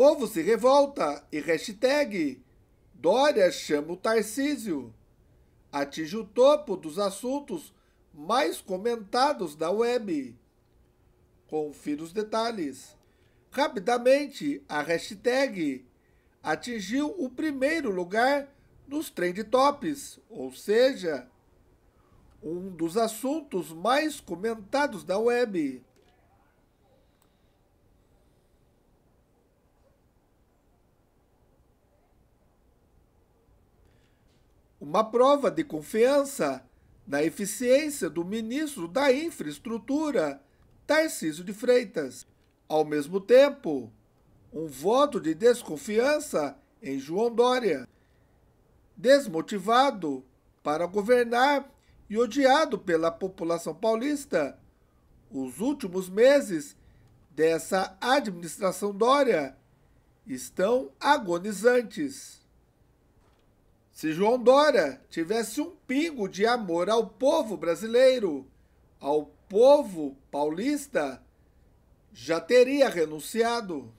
Povo se revolta e hashtag Dória chama o Tarcísio. Atinge o topo dos assuntos mais comentados da web. Confira os detalhes. Rapidamente, a hashtag atingiu o primeiro lugar nos trend tops, ou seja, um dos assuntos mais comentados da web. uma prova de confiança na eficiência do ministro da Infraestrutura, Tarcísio de Freitas. Ao mesmo tempo, um voto de desconfiança em João Dória, desmotivado para governar e odiado pela população paulista. Os últimos meses dessa administração Dória estão agonizantes. Se João Dória tivesse um pingo de amor ao povo brasileiro, ao povo paulista, já teria renunciado.